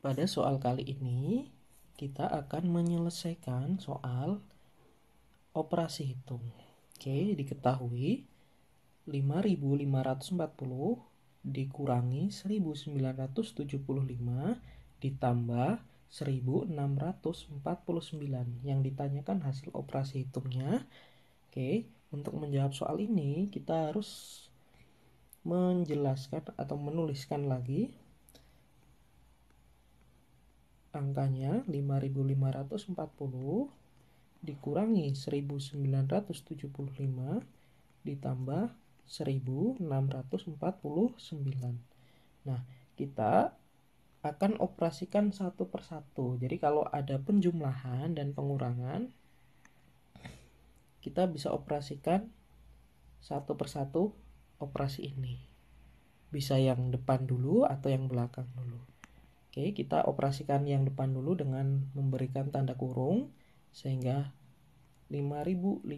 Pada soal kali ini, kita akan menyelesaikan soal operasi hitung. Oke, diketahui 5540 dikurangi 1975 ditambah 1649 yang ditanyakan hasil operasi hitungnya. Oke, untuk menjawab soal ini kita harus menjelaskan atau menuliskan lagi angkanya 5540 dikurangi 1975 ditambah 1649. Nah, kita akan operasikan satu persatu. Jadi kalau ada penjumlahan dan pengurangan, kita bisa operasikan satu persatu operasi ini. Bisa yang depan dulu atau yang belakang dulu. Oke, kita operasikan yang depan dulu dengan memberikan tanda kurung sehingga 5540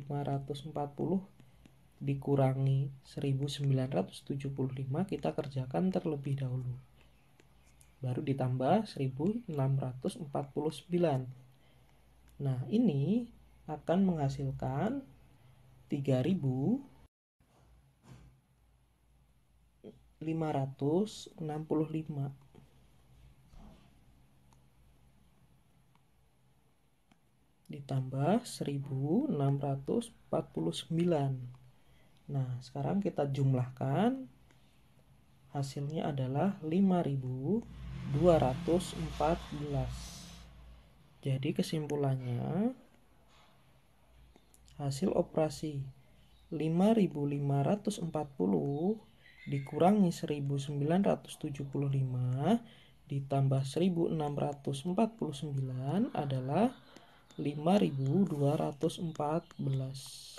dikurangi 1975 kita kerjakan terlebih dahulu. Baru ditambah 1649. Nah, ini akan menghasilkan 3000 565 ditambah 1649. Nah, sekarang kita jumlahkan hasilnya adalah 5214. Jadi kesimpulannya hasil operasi 5540 dikurangi 1975 ditambah 1649 adalah 5214